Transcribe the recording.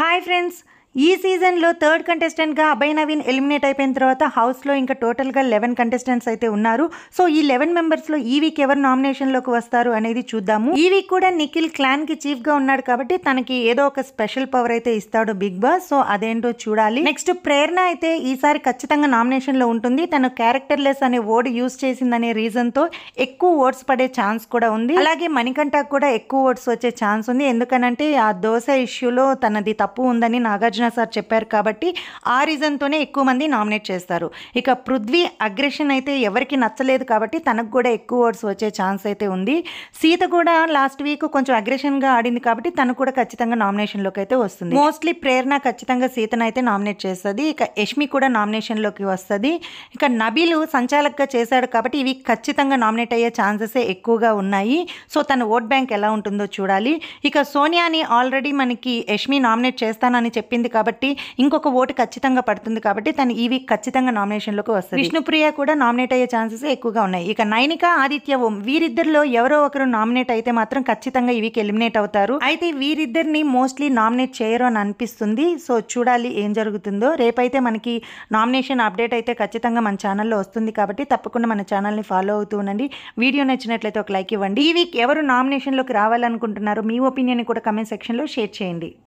hi friends ఈ సీజన్లో third కంటెస్టెంట్గా అభయ్ నవీన్ ఎలిమినేట్ అయిపోయిన తర్వాత హౌస్లో ఇంకా టోటల్గా లెవెన్ కంటెస్టెంట్స్ అయితే ఉన్నారు సో ఈ లెవెన్ మెంబర్స్లో ఈ వీక్ ఎవరు నామినేషన్లోకి వస్తారు అనేది చూద్దాము ఈ వీక్ కూడా నిఖిల్ క్లాన్కి చీఫ్గా ఉన్నాడు కాబట్టి తనకి ఏదో ఒక స్పెషల్ పవర్ అయితే ఇస్తాడు బిగ్ బాస్ సో అదేంటో చూడాలి నెక్స్ట్ ప్రేరణ అయితే ఈసారి ఖచ్చితంగా నామినేషన్లో ఉంటుంది తను క్యారెక్టర్లెస్ అనే ఓడ్ యూజ్ చేసిందనే రీజన్తో ఎక్కువ ఓట్స్ పడే ఛాన్స్ కూడా ఉంది అలాగే మణికంఠకు కూడా ఎక్కువ ఓట్స్ వచ్చే ఛాన్స్ ఉంది ఎందుకనంటే ఆ దోశ ఇష్యూలో తనది తప్పు ఉందని నాగార్జున సంజన సార్ చెప్పారు కాబట్టి ఆ రీజన్తోనే ఎక్కువ మంది నామినేట్ చేస్తారు ఇక పృథ్వీ అగ్రెషన్ అయితే ఎవరికి నచ్చలేదు కాబట్టి తనకు కూడా ఎక్కువ ఓట్స్ వచ్చే ఛాన్స్ అయితే ఉంది సీత కూడా లాస్ట్ వీక్ కొంచెం అగ్రెషన్గా ఆడింది కాబట్టి తను కూడా ఖచ్చితంగా నామినేషన్లోకి అయితే వస్తుంది మోస్ట్లీ ప్రేరణ ఖచ్చితంగా సీతను అయితే నామినేట్ చేస్తుంది ఇక యష్మి కూడా నామినేషన్లోకి వస్తుంది ఇక నబీలు సంచాలకగా చేశాడు కాబట్టి ఇవి ఖచ్చితంగా నామినేట్ అయ్యే ఛాన్సెస్ ఎక్కువగా ఉన్నాయి సో తన ఓట్ బ్యాంక్ ఎలా ఉంటుందో చూడాలి ఇక సోనియాని ఆల్రెడీ మనకి యష్మి నామినేట్ చేస్తానని చెప్పింది కాబట్టి ఇంకొక ఓటు ఖచ్చితంగా పడుతుంది కాబట్టి తను ఈ వీక్ ఖచ్చితంగా నామినేషన్లోకి వస్తుంది విష్ణుప్రియ కూడా నామినేట్ అయ్యే ఛాన్సెస్ ఎక్కువగా ఉన్నాయి ఇక నైనిక ఆదిత్య ఓం వీరిద్దరిలో ఎవరో ఒకరు నామినేట్ అయితే మాత్రం ఖచ్చితంగా ఈ వీక్ ఎలిమినేట్ అవుతారు అయితే వీరిద్దరిని మోస్ట్లీ నామినేట్ చేయరు అని అనిపిస్తుంది సో చూడాలి ఏం జరుగుతుందో రేపైతే మనకి నామినేషన్ అప్డేట్ అయితే ఖచ్చితంగా మన ఛానల్లో వస్తుంది కాబట్టి తప్పకుండా మన ఛానల్ని ఫాలో అవుతూ ఉండండి వీడియో నచ్చినట్లయితే ఒక లైక్ ఇవ్వండి ఈ వీక్ ఎవరు నామినేషన్లోకి రావాలనుకుంటున్నారో మీ ఒపీనియన్ కూడా కమెంట్ సెక్షన్లో షేర్ చేయండి